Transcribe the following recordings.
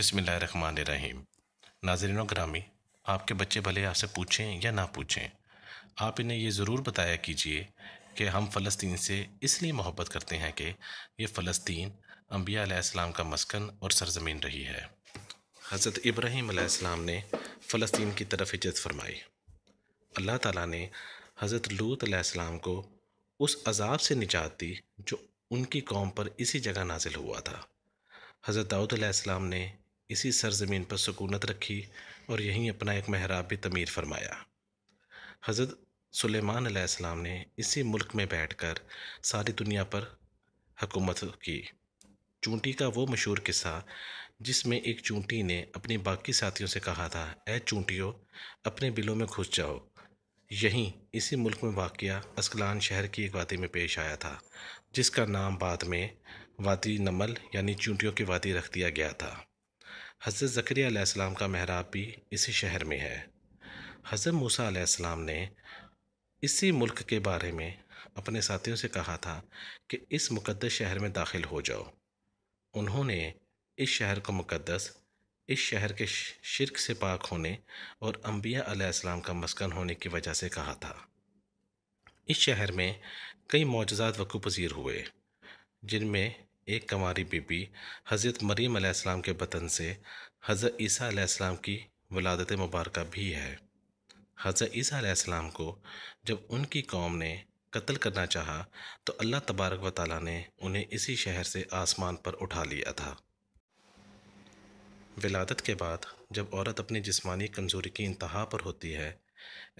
बिसमीम नाजरन ग्रामी आपके बच्चे भले आपसे पूछें या ना पूछें आप इन्हें ये ज़रूर बताया कीजिए कि हम फ़लस्तीन से इसलिए मोहब्बत करते हैं कि ये फ़लस्तीन अम्बिया का मस्कन और सरजमीन रही है हज़रत इब्राहीम ने फ़लस्तीन की तरफ इज्जत फरमाई अल्लाह ताला ने हज़रत लूत आसमाम को उस अजाब से निजात दी जो उनकी कौम पर इसी जगह नाजिल हुआ था हज़रत दाऊद ने इसी सरजमीन पर सकूनत रखी और यहीं अपना एक महराब भी तमीर फरमाया हज़रत सुलेमान अलैहिस्सलाम ने इसी मुल्क में बैठकर सारी दुनिया पर हुकूमत की चूंटी का वो मशहूर किस्सा जिसमें एक चूंटी ने अपने बाकी साथियों से कहा था ए चूंटियों अपने बिलों में घुस जाओ यहीं इसी मुल्क में वाक़ अस्कलान शहर की एक वादी में पेश आया था जिसका नाम बाद में वादी नमल यानी चूंटियों की वादी रख दिया गया था हज़रत ज़करियाम का महराब भी इसी शहर में है हज़रत मूसा आसमाम ने इसी मुल्क के बारे में अपने साथियों से कहा था कि इस मुकद्दस शहर में दाखिल हो जाओ उन्होंने इस शहर को मुकद्दस इस शहर के शिरक से पाक होने और अम्बिया आसमाम का मस्कन होने की वजह से कहा था इस शहर में कई मोजात वकू पजीर हुए जिनमें एक कमारी बीबी हज़रत मरीम आसमाम के बतन से हज़रत ईसा आसमाम की वलादत मुबारक भी है हज़रत ईसा आसमाम को जब उनकी कौम ने कत्ल करना चाहा तो अल्लाह तबारक व ताली ने उन्हें इसी शहर से आसमान पर उठा लिया था विलादत के बाद जब औरत अपनी जिस्मानी कमज़ोरी की इंतहा पर होती है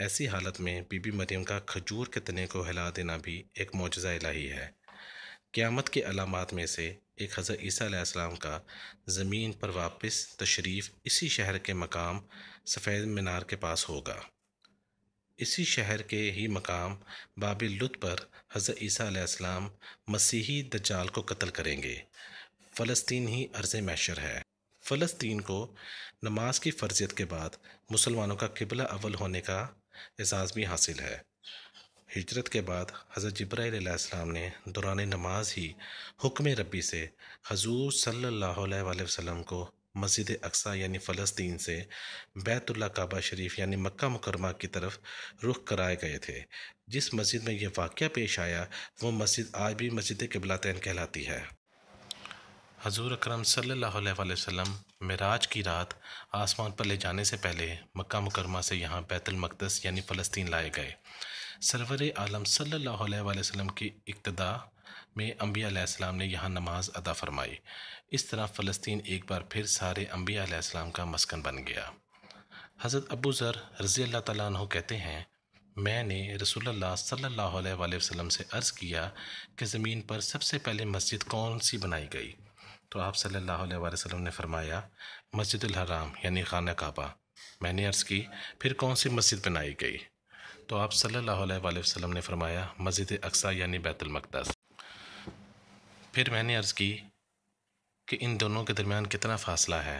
ऐसी हालत में बीबी मरीम का खजूर के तने को हिला देना भी एक मौजा इलाही है क़्यामत के अलामत में से एक हज़रत ईसीम का ज़मीन पर वापस तशरीफ़ इसी शहर के मकाम सफ़ेद मीनार के पास होगा इसी शहर के ही मकाम बाब लुत पर हज़र ईसीम मसीही दज्जाल को कत्ल करेंगे फ़लस्तीन ही अर्ज़ मैशर है फ़लस्तीन को नमाज की फ़र्जियत के बाद मुसलमानों का किबला अव्वल होने का एजाज़ भी हासिल है हिजरत के बाद हज़रत जब्राईसम ने दौरान नमाज ही हुक्म रबी से हजूर सल्ला वसम को मस्जिद अक्सा यानी फ़लस्तीन से बैतुल्ला काबा शरीफ यानी मक्का मुकरमा की तरफ रुख कराए गए थे जिस मस्जिद में यह वाक़ पेश आया वो मस्जिद आज भी मस्जिद कबलातैन कहलाती है हजूर अक्रम वसल्लम मराज की रात आसमान पर ले जाने से पहले मक्का मुकरमा से यहाँ बैतुलमकदस यानी फ़लस्तीन लाए गए सरवर आलम सल्हलम की इब्तदा में अम्बियालाम ने यहाँ नमाज अदा फरमाई इस तरह फ़लस्तीन एक बार फिर सारे अम्बियालाम का मस्कन बन गया हज़रत अबू ज़र रज़ी अल्लाह तु कहते हैं मैंने रसोल्ला सल्ला वसम से अर्ज़ किया कि ज़मीन पर सबसे पहले मस्जिद कौन सी बनाई गई तो आप सल्लल्लाहु वसम ने फरमाया मस्जिद हराम यानी खाना काबा मैंने अर्ज़ की फिर कौन सी मस्जिद बनाई गई तो आप सल्लल्लाहु अलैहि वसल्लम ने फरमाया मस्जिद अक्सा यानी बैतुलमकदस फिर मैंने अर्ज़ की कि इन दोनों के दरमियान कितना फ़ासला है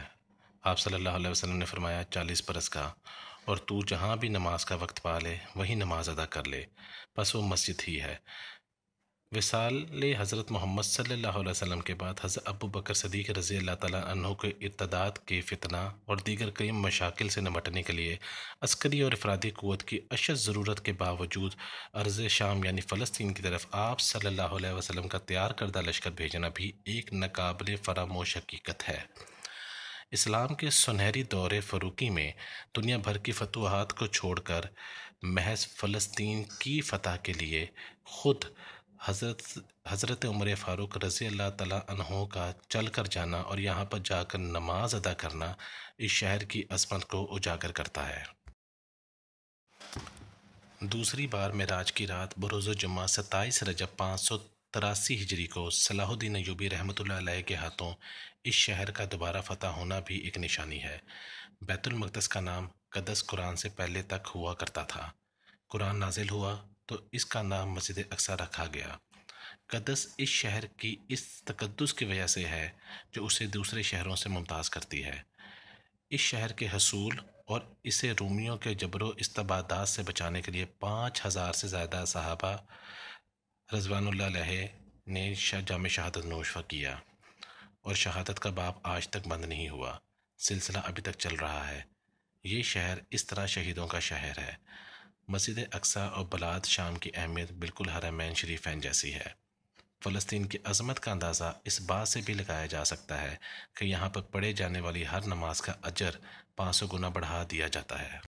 आप सल्लल्लाहु अलैहि वसल्लम ने फरमाया चालीस बरस का और तू जहाँ भी नमाज का वक्त पा ले वहीं नमाज अदा कर ले बस वो मस्जिद ही है विसाल हज़रत मोहम्मद सल्लल्लाहु अलैहि वसल्लम के बाद हज़रत अबू बकर सदीक रज़ी अल्लाह तु के इतदाद के फितना और दीगर कई मशाकिल से निपटने के लिए अस्करी और अफराधी क़वत की अशद ज़रूरत के बावजूद अर्ज़ शाम यानी फ़लस्तीन की तरफ आप सल्ला वसलम का तैयार करदा लश्कर भेजना भी एक नाकबिल फरामोश हकीकत है इस्लाम के सुनहरी दौरे फरूकी में दुनिया भर की फतवाहत को छोड़कर महज फ़लस्तीन की फ़तह के लिए ख़ुद हज़रत हज़रत उमर फ़ारूक रज़ी अल्लाह तहों का चल कर जाना और यहाँ पर जाकर नमाज अदा करना इस शहर की असमत को उजागर करता है दूसरी बार मेराज की रात बरोज़ जुम्मा सत्ताईस रजब पाँच सौ तिरासी हिजरी को सलाहुद्दीन यूबी रहमत के हाथों इस शहर का दोबारा फतह होना भी एक निशानी है बैतुलमक़दस का नाम कदस कुरान से पहले तक हुआ करता था कुरान नाजिल हुआ तो इसका नाम मस्जिद अक्सा रखा गया कदस इस शहर की इस तकदस की वजह से है जो उसे दूसरे शहरों से मुमताज़ करती है इस शहर के हसूल और इसे रोमियों के जबरो इस्तबादात से बचाने के लिए पाँच हज़ार से ज़्यादा सहाबा लह ने जाम शहादत नोशवा किया और शहादत का बाप आज तक बंद नहीं हुआ सिलसिला अभी तक चल रहा है ये शहर इस तरह शहीदों का शहर है मस्जिद अक्सा और बलाद शाम की अहमियत बिल्कुल हरामैन शरीफैन जैसी है फ़लस्तीन की अजमत का अंदाज़ा इस बात से भी लगाया जा सकता है कि यहाँ पर पढ़े जाने वाली हर नमाज का अजर पाँच सौ गुना बढ़ा दिया जाता है